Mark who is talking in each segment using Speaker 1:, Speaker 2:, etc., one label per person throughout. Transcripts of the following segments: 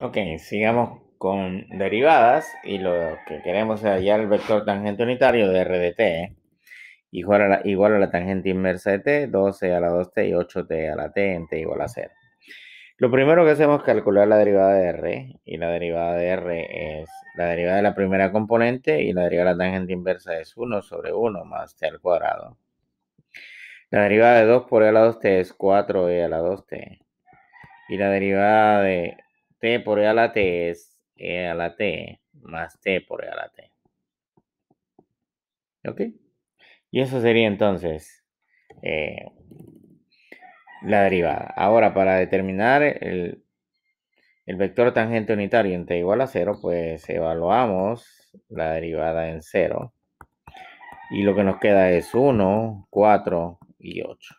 Speaker 1: Ok, sigamos con derivadas y lo que queremos es hallar el vector tangente unitario de R de t ¿eh? igual a la, tangente inversa de t, 12 e a la 2t y 8t a la t en t igual a 0. Lo primero que hacemos es calcular la derivada de r y la derivada de r es la derivada de la primera componente y la derivada de la tangente inversa es 1 sobre 1 más t al cuadrado. La derivada de 2 por e a la 2t es 4e a la 2t. Y la derivada de T por E a la T es E a la T más T por E a la T. ¿Ok? Y eso sería entonces eh, la derivada. Ahora, para determinar el, el vector tangente unitario en t igual a 0, pues evaluamos la derivada en 0. Y lo que nos queda es 1, 4 y 8.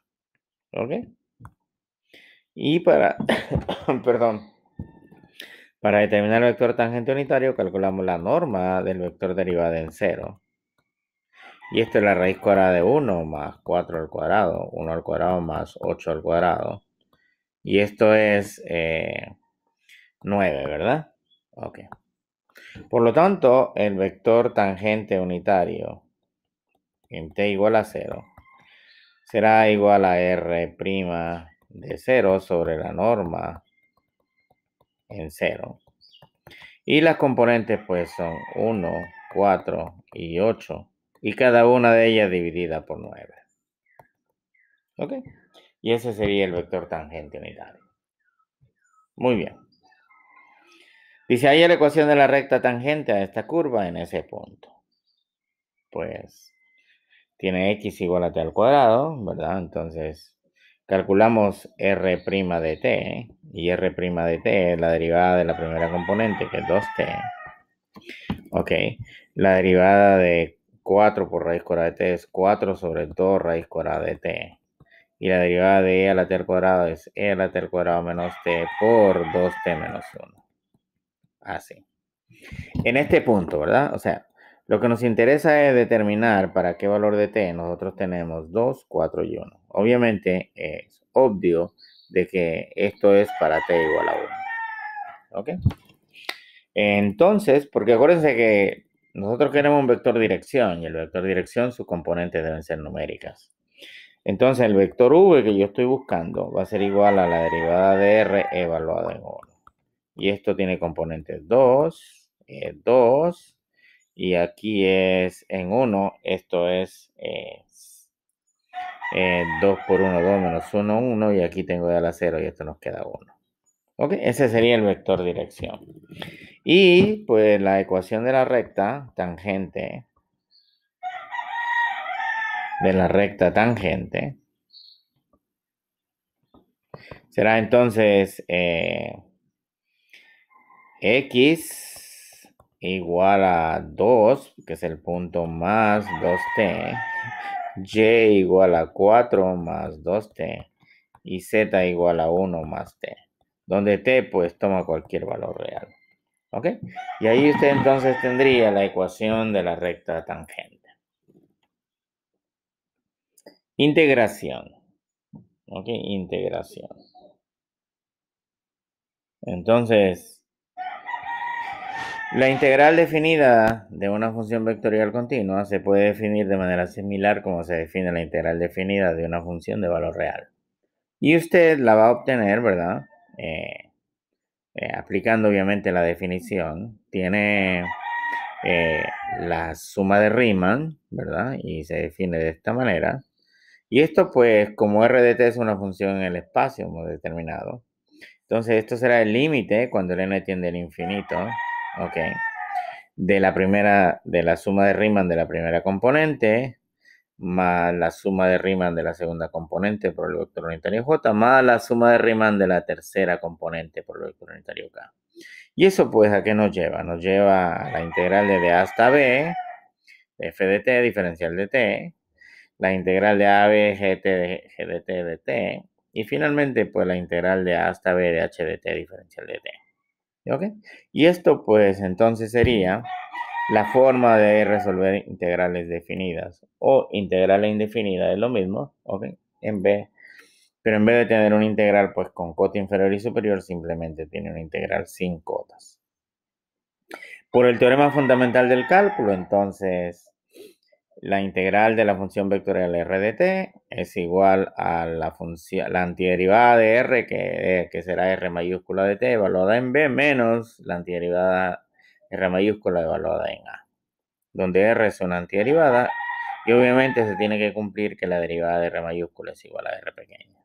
Speaker 1: ¿Ok? Y para, perdón, para determinar el vector tangente unitario, calculamos la norma del vector derivado en 0. Y esto es la raíz cuadrada de 1 más 4 al cuadrado, 1 al cuadrado más 8 al cuadrado. Y esto es 9, eh, ¿verdad? Ok. Por lo tanto, el vector tangente unitario en t igual a 0 será igual a r' de 0 sobre la norma en 0. Y las componentes pues son 1, 4 y 8. Y cada una de ellas dividida por 9. ¿Ok? Y ese sería el vector tangente unitario. Muy bien. Dice, ahí la ecuación de la recta tangente a esta curva en ese punto. Pues tiene x igual a t al cuadrado, ¿verdad? Entonces, Calculamos R' de t y R' de t es la derivada de la primera componente que es 2t. Ok, la derivada de 4 por raíz cuadrada de t es 4 sobre 2 raíz cuadrada de t. Y la derivada de e a la t al cuadrado es e a la t al cuadrado menos t por 2t menos 1. Así. En este punto, ¿verdad? O sea, lo que nos interesa es determinar para qué valor de t nosotros tenemos 2, 4 y 1. Obviamente es obvio de que esto es para t igual a 1. ¿Ok? Entonces, porque acuérdense que nosotros queremos un vector dirección y el vector dirección sus componentes deben ser numéricas. Entonces el vector v que yo estoy buscando va a ser igual a la derivada de r evaluada en 1. Y esto tiene componentes 2, 2, y aquí es en 1, esto es 2 eh, eh, por 1, 2 menos 1, 1 y aquí tengo ya la 0 y esto nos queda 1. Ok, ese sería el vector dirección. Y pues la ecuación de la recta tangente, de la recta tangente, será entonces eh, x igual a 2, que es el punto más 2t, y igual a 4 más 2t y z igual a 1 más t, donde t pues toma cualquier valor real. ¿Ok? Y ahí usted entonces tendría la ecuación de la recta tangente. Integración. ¿Ok? Integración. Entonces, la integral definida de una función vectorial continua se puede definir de manera similar como se define la integral definida de una función de valor real. Y usted la va a obtener, ¿verdad? Eh, eh, aplicando obviamente la definición. Tiene eh, la suma de Riemann, ¿verdad? Y se define de esta manera. Y esto pues como RDT es una función en el espacio determinado. Entonces esto será el límite cuando el n tiende al infinito ¿ok? De la primera, de la suma de Riemann de la primera componente, más la suma de Riemann de la segunda componente por el vector unitario J, más la suma de Riemann de la tercera componente por el vector unitario K. Y eso pues a qué nos lleva? Nos lleva a la integral de a hasta B, f de t, diferencial de t, la integral de ab b, de, g de t, de t, y finalmente pues la integral de a hasta b de h de t, diferencial de t. Y esto pues entonces sería la forma de resolver integrales definidas o integrales indefinidas es lo mismo, ¿ok? En b pero en vez de tener una integral pues con cota inferior y superior, simplemente tiene una integral sin cotas. Por el teorema fundamental del cálculo, entonces la integral de la función vectorial r de t es igual a la antiderivada de R, que, eh, que, será R mayúscula de T evaluada en B, menos la antiderivada R mayúscula evaluada en A, donde R es una antiderivada y obviamente se tiene que cumplir que la derivada de R mayúscula es igual a R pequeña.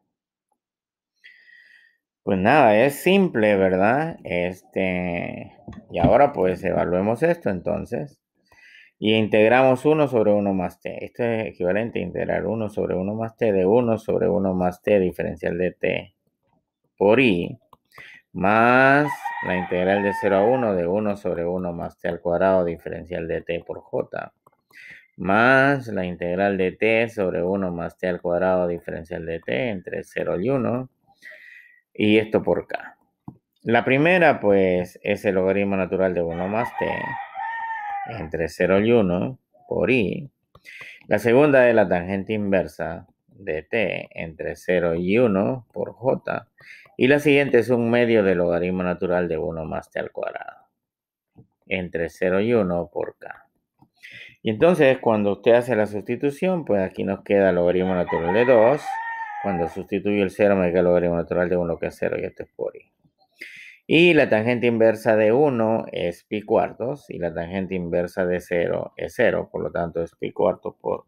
Speaker 1: Pues nada, es simple, ¿verdad? Este, y ahora pues evaluemos esto entonces y integramos 1 sobre 1 más t. Esto es equivalente a integrar 1 sobre 1 más t de 1 sobre 1 más t diferencial de t por i más la integral de 0 a 1 de 1 sobre 1 más t al cuadrado diferencial de t por j más la integral de t sobre 1 más t al cuadrado diferencial de t entre 0 y 1 y esto por k. La primera pues es el logaritmo natural de 1 más t entre 0 y 1 por i. La segunda es la tangente inversa de t entre 0 y 1 por j. Y la siguiente es un medio del logaritmo natural de 1 más t al cuadrado entre 0 y 1 por k. Y entonces cuando usted hace la sustitución, pues aquí nos queda el logaritmo natural de 2. Cuando sustituyo el 0 me queda el logaritmo natural de 1 que es 0 y esto es por i. Y la tangente inversa de 1 es pi cuartos y la tangente inversa de 0 es 0, por lo tanto es pi cuartos por,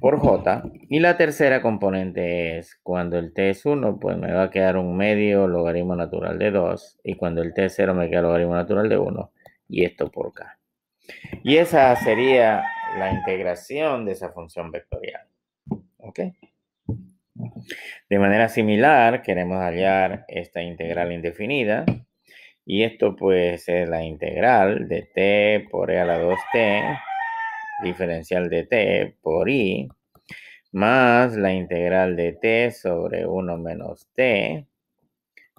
Speaker 1: por j. Y la tercera componente es cuando el t es 1, pues me va a quedar un medio logaritmo natural de 2 y cuando el t es 0 me queda logaritmo natural de 1 y esto por k. Y esa sería la integración de esa función vectorial. ¿Ok? De manera similar, queremos hallar esta integral indefinida. Y esto pues es la integral de t por e a la 2t, diferencial de t por i, más la integral de t sobre 1 menos t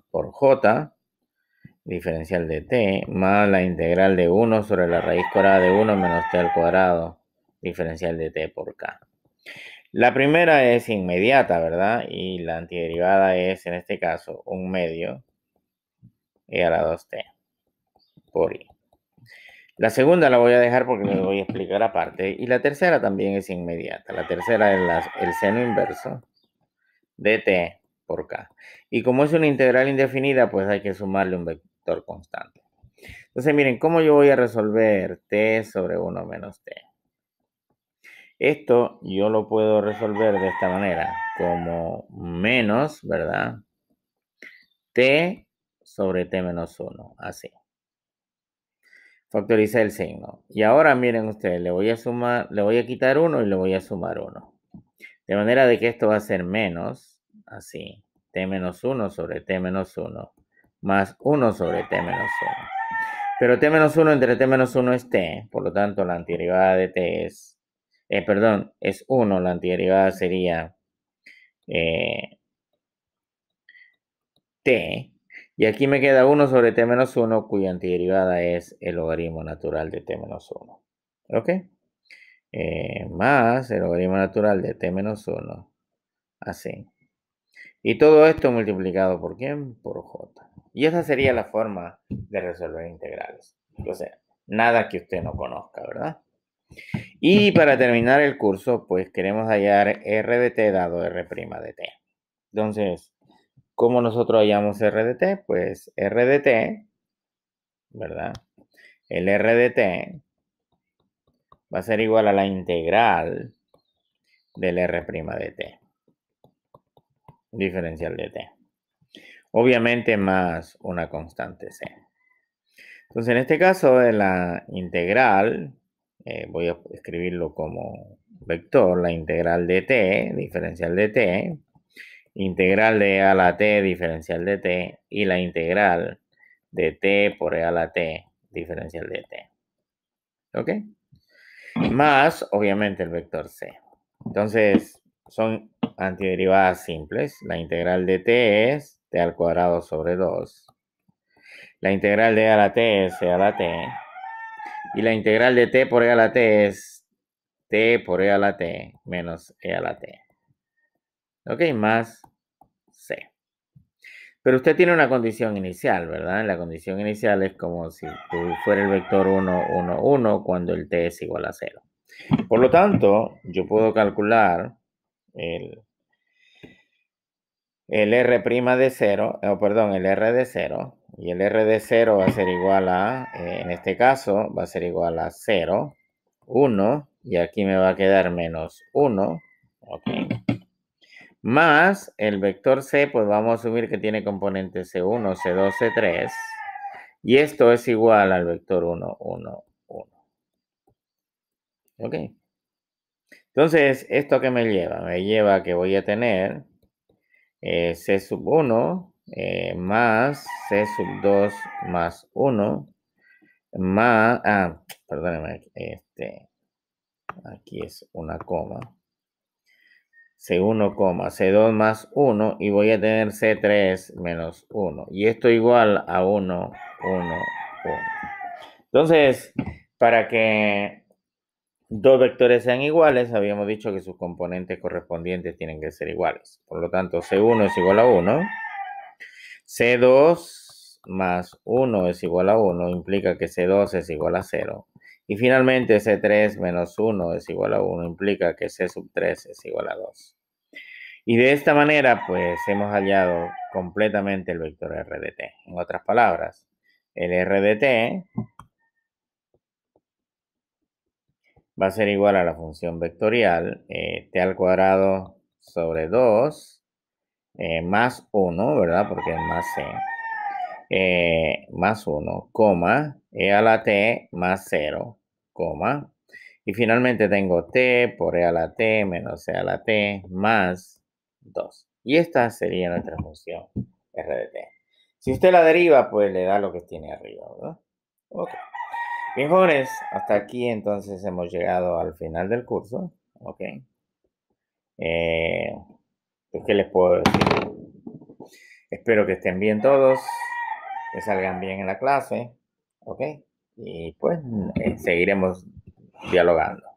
Speaker 1: por j, diferencial de t, más la integral de 1 sobre la raíz cuadrada de 1 menos t al cuadrado, diferencial de t por k. La primera es inmediata, ¿verdad? Y la antiderivada es, en este caso, un medio y a la 2t por i. La segunda la voy a dejar porque me voy a explicar aparte. Y la tercera también es inmediata. La tercera es el seno inverso de t por k. Y como es una integral indefinida, pues hay que sumarle un vector constante. Entonces, miren, ¿cómo yo voy a resolver t sobre 1 menos t? Esto yo lo puedo resolver de esta manera, como menos, ¿verdad? T sobre T menos 1, así. Factoriza el signo. Y ahora miren ustedes, le voy a sumar, le voy a quitar 1 y le voy a sumar 1. De manera de que esto va a ser menos, así, T menos 1 sobre T menos 1, más 1 sobre T menos 1. Pero T menos 1 entre T menos 1 es T, por lo tanto la antiderivada de T es eh, perdón, es 1, la antiderivada sería eh, t, y aquí me queda 1 sobre t menos 1, cuya antiderivada es el logaritmo natural de t menos 1. ¿Ok? Eh, más el logaritmo natural de t menos 1. Así. Y todo esto multiplicado por quién? Por j. Y esa sería la forma de resolver integrales. O sea, nada que usted no conozca, ¿verdad? Y para terminar el curso, pues queremos hallar R de t dado R' de t. Entonces, ¿cómo nosotros hallamos R de t? Pues R de t, ¿verdad? El R de t va a ser igual a la integral del R' de t. Diferencial de t. Obviamente más una constante c. Entonces, en este caso, la integral eh, voy a escribirlo como vector, la integral de t, diferencial de t, integral de a la t, diferencial de t, y la integral de t por e a la t, diferencial de t. ¿Ok? Más, obviamente, el vector c. Entonces, son antiderivadas simples. La integral de t es t al cuadrado sobre 2. La integral de a la t es e a la t y la integral de t por e a la t es t por e a la t menos e a la t. Ok, más c. Pero usted tiene una condición inicial, ¿verdad? La condición inicial es como si fuera el vector 1, 1, 1 cuando el t es igual a 0. Por lo tanto, yo puedo calcular el, el R' de 0, O, eh, perdón, el R de 0 y el R de 0 va a ser igual a, eh, en este caso, va a ser igual a 0, 1, y aquí me va a quedar menos 1, ok. Más el vector C, pues vamos a asumir que tiene componentes C1, C2, C3. Y esto es igual al vector 1, 1, 1. Ok. Entonces, ¿esto qué me lleva? Me lleva a que voy a tener eh, C sub 1 eh, más C sub 2 más 1 más, ah, este, aquí es una coma. C1, C2 más 1 y voy a tener C3 menos 1. Y esto igual a 1, 1, 1. Entonces, para que dos vectores sean iguales, habíamos dicho que sus componentes correspondientes tienen que ser iguales. Por lo tanto, C1 es igual a 1 C2 más 1 es igual a 1, implica que C2 es igual a 0. Y finalmente C3 menos 1 es igual a 1, implica que C sub 3 es igual a 2. Y de esta manera, pues hemos hallado completamente el vector RDT. En otras palabras, el RDT va a ser igual a la función vectorial eh, t al cuadrado sobre 2 eh, más 1, ¿verdad? Porque es más C. Eh, más 1, coma, E a la T más 0, coma. Y finalmente tengo T por E a la T menos E a la T más 2. Y esta sería nuestra función R de T. Si usted la deriva, pues le da lo que tiene arriba, ¿verdad? Ok. Bien, jóvenes, hasta aquí entonces hemos llegado al final del curso. Ok. Eh, ¿Qué les puedo decir? Espero que estén bien todos, que salgan bien en la clase, ¿ok? Y pues eh, seguiremos dialogando.